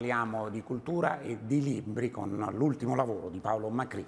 Parliamo di cultura e di libri con l'ultimo lavoro di Paolo Macri.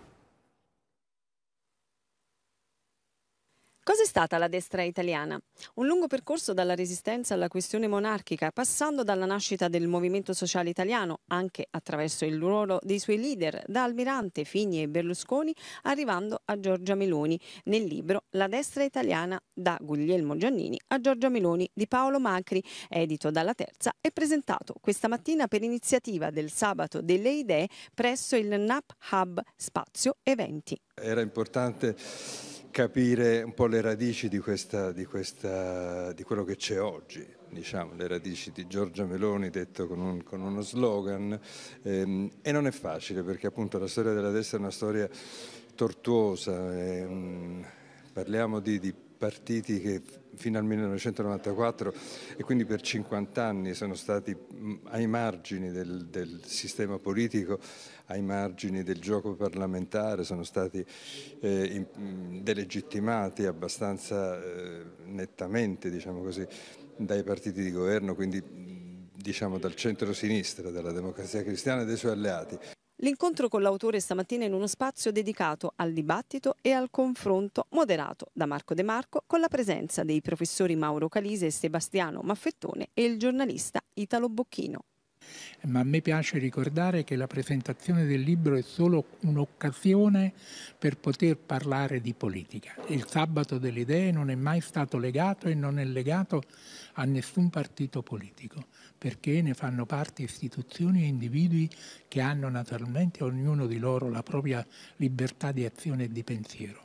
Cos'è stata la destra italiana? Un lungo percorso dalla resistenza alla questione monarchica, passando dalla nascita del movimento sociale italiano, anche attraverso il ruolo dei suoi leader, da Almirante, Figni e Berlusconi, arrivando a Giorgia Meloni, nel libro La destra italiana da Guglielmo Giannini a Giorgia Meloni di Paolo Macri, edito dalla Terza e presentato questa mattina per iniziativa del Sabato delle Idee presso il NAP Hub Spazio Eventi. Era importante capire un po' le radici di, questa, di, questa, di quello che c'è oggi, diciamo, le radici di Giorgia Meloni, detto con, un, con uno slogan, ehm, e non è facile perché appunto la storia della destra è una storia tortuosa, ehm, parliamo di, di partiti che fino al 1994 e quindi per 50 anni sono stati ai margini del, del sistema politico, ai margini del gioco parlamentare, sono stati eh, delegittimati abbastanza eh, nettamente diciamo così, dai partiti di governo, quindi diciamo dal centro-sinistra, dalla democrazia cristiana e dai suoi alleati. L'incontro con l'autore stamattina in uno spazio dedicato al dibattito e al confronto moderato da Marco De Marco con la presenza dei professori Mauro Calise, e Sebastiano Maffettone e il giornalista Italo Bocchino ma a me piace ricordare che la presentazione del libro è solo un'occasione per poter parlare di politica. Il sabato delle idee non è mai stato legato e non è legato a nessun partito politico, perché ne fanno parte istituzioni e individui che hanno naturalmente ognuno di loro la propria libertà di azione e di pensiero.